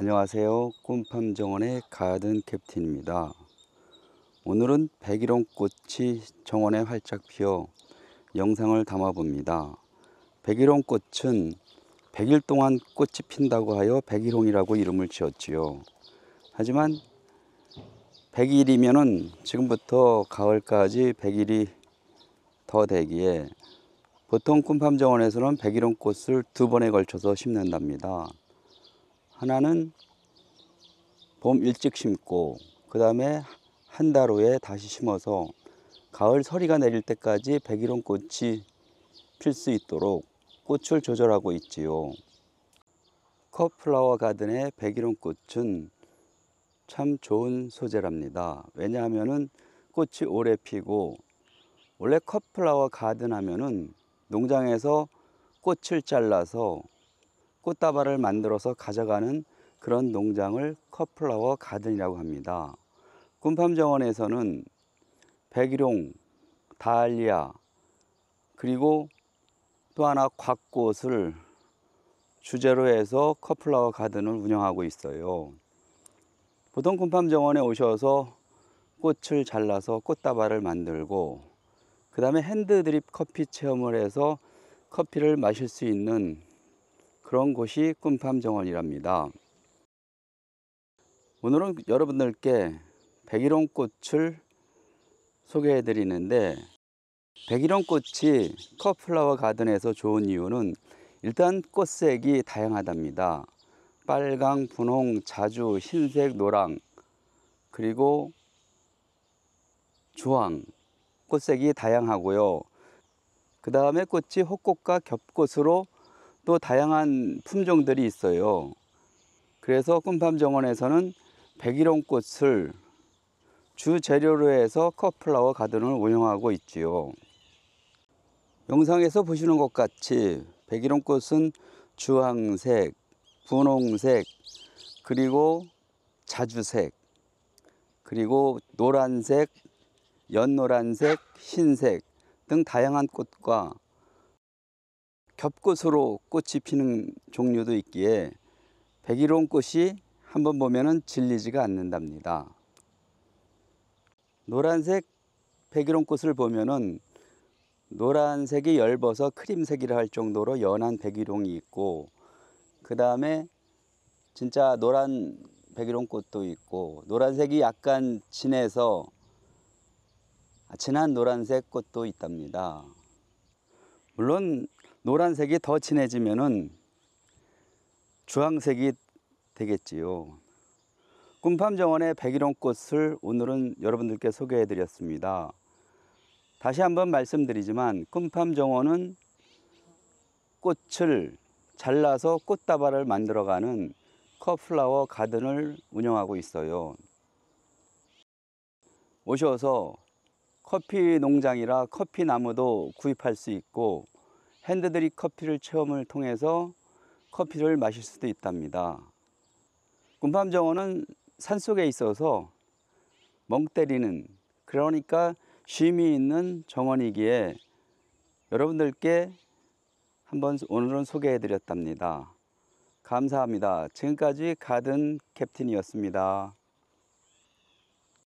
안녕하세요. 꿈팜정원의 가든 캡틴입니다. 오늘은 백일홍 꽃이 정원에 활짝 피어 영상을 담아봅니다. 백일홍 꽃은 1일 동안 꽃이 핀다고 하여 백일홍이라고 이름을 지었지요. 하지만 1일이면은 지금부터 가을까지 1일이더 되기에 보통 꿈팜 정원에서는 백일홍 꽃을 두 번에 걸쳐서 심는답니다. 하나는 봄 일찍 심고 그 다음에 한 달 후에 다시 심어서 가을 서리가 내릴 때까지 백일홍 꽃이 필 수 있도록 꽃을 조절하고 있지요. 컵플라워 가든의 백일홍 꽃은 참 좋은 소재랍니다. 왜냐하면 꽃이 오래 피고 원래 컵플라워 가든 하면은 농장에서 꽃을 잘라서 꽃다발을 만들어서 가져가는 그런 농장을 컵플라워 가든이라고 합니다. 군팜정원에서는백일홍 다알리아, 그리고 또 하나 곽꽃을 주제로 해서 컵플라워 가든을 운영하고 있어요. 보통 군팜정원에 오셔서 꽃을 잘라서 꽃다발을 만들고 그 다음에 핸드드립 커피 체험을 해서 커피를 마실 수 있는 그런 곳이 꿈팜정원이랍니다. 오늘은 여러분들께 백일홍 꽃을 소개해 드리는데 백일홍 꽃이 컵플라워 가든에서 좋은 이유는 일단 꽃색이 다양하답니다. 빨강, 분홍, 자주, 흰색, 노랑 그리고 주황 꽃색이 다양하고요. 그 다음에 꽃이 헛꽃과 겹꽃으로 또 다양한 품종들이 있어요. 그래서 꿈팜정원에서는 백일홍 꽃을 주 재료로 해서 컵플라워 가든을 운영하고 있지요. 영상에서 보시는 것 같이 백일홍 꽃은 주황색, 분홍색, 그리고 자주색, 그리고 노란색, 연노란색, 흰색 등 다양한 꽃과 겹꽃으로 꽃이 피는 종류도 있기에 백일홍 꽃이 한번 보면은 질리지가 않는답니다. 노란색 백일홍 꽃을 보면은 노란색이 엷어서 크림색이라 할 정도로 연한 백일홍이 있고 그 다음에 진짜 노란 백일홍 꽃도 있고 노란색이 약간 진해서 아, 진한 노란색 꽃도 있답니다. 물론 노란색이 더 진해지면은 주황색이 되겠지요. 꿈팜정원의 백일홍 꽃을 오늘은 여러분들께 소개해 드렸습니다. 다시 한번 말씀드리지만 꿈팜정원은 꽃을 잘라서 꽃다발을 만들어가는 컵플라워 가든을 운영하고 있어요. 오셔서 커피 농장이라 커피 나무도 구입할 수 있고 핸드드립 커피를 체험을 통해서 커피를 마실 수도 있답니다. 군밤정원은 산속에 있어서 멍 때리는 그러니까 쉼이 있는 정원이기에 여러분들께 한번 오늘은 소개해 드렸답니다. 감사합니다. 지금까지 가든 캡틴이었습니다.